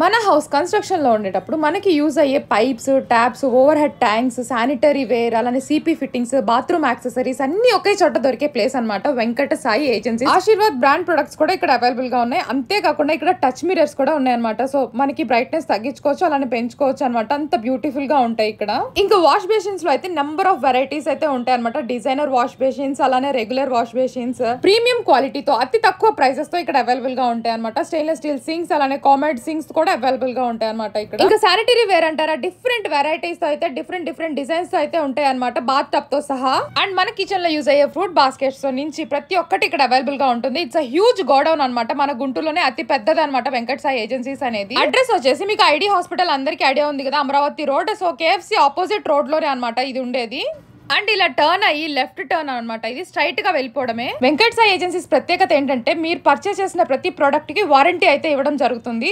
మన హౌస్ కన్స్ట్రక్షన్లో ఉండేటప్పుడు మనకి యూజ్ అయ్యే pipes taps over head tanks sanitary ware అలానే సిపి ఫిట్టింగ్స్ బాత్రూమ్ యాక్సెసరీస్ అన్ని ఒకే చోట దొరికే ప్లేస్ అనమాట Venkata Sai agency Ashirvad brand products కూడా ఇక్కడ అవైలబుల్ గా ఉన్నాయి అంతేకాకుండా ఇక్కడ టచ్ మిరర్స్ కూడా ఉన్నాయన్నమాట సో మనకి బ్రైట్నెస్ తగ్గించుకోవచ్చు అలానే పెంచుకోవచ్చు అనమాట అంత బ్యూటిఫుల్ గా ఉంటాయి ఇక్కడ ఇంకా వాష్ బేషిన్స్ లో అయితే నెంబర్ ఆఫ్ వెరైటీస్ అయితే ఉంటాయి అనమాట డిజైనర్ వాష్ బేషిన్స్ అలానే రెగ్యులర్ వాష్ బేషిన్స్ ప్రీమియం క్వాలిటీతో అతి తక్కువ ప్రైసెస్ తో ఇక్కడ అవైలబుల్ గా ఉంటాయి అనమాట స్టెయిన్లెస్ స్టీల్ సింక్స్ అలానే కామెడ్ సింక్స్ కూడా కూడా గా ఉంటాయి అనమాట ఇక్కడ ఇంకా శానిటరీ వేర్ అంటారా డిఫరెంట్ వెరైటీస్ అయితే డిఫరెంట్ డిఫరెంట్ డిజైన్స్ అయితే ఉంటాయి అనమాట బాత్ టప్ తో సహా అండ్ మన కిచెన్ లో యూజ్ అయ్యే ఫ్రూట్ బాస్కెట్స్ నుంచి ప్రతి ఒక్కటి ఇక్కడ అవైలబుల్ గా ఉంటుంది ఇట్స్ అ హ్యూజ్ గోడౌన్ అనమాట మన గుంటూరులోనే అతి పెద్దది అనమాట వెంకట సాయి ఏజెన్సీస్ అనేది అడ్రస్ వచ్చేసి మీకు ఐడి హాస్పిటల్ అందరికి ఐడియా ఉంది కదా Amaravati road so KFC opposite road లోనే అనమాట ఇది ఉండేది అండ్ ఇలా టర్న్ అయ్యి లెఫ్ట్ టర్న్ అనమాట ఇది స్ట్రైట్ గా వెళ్ళిపోవడమే వెంకట సాయి ఏజెన్సీస్ ప్రత్యేకత ఏంటంటే మీరు పర్చేస్ చేసిన ప్రతి ప్రోడక్ట్ కి వారంటీ అయితే ఇవ్వడం జరుగుతుంది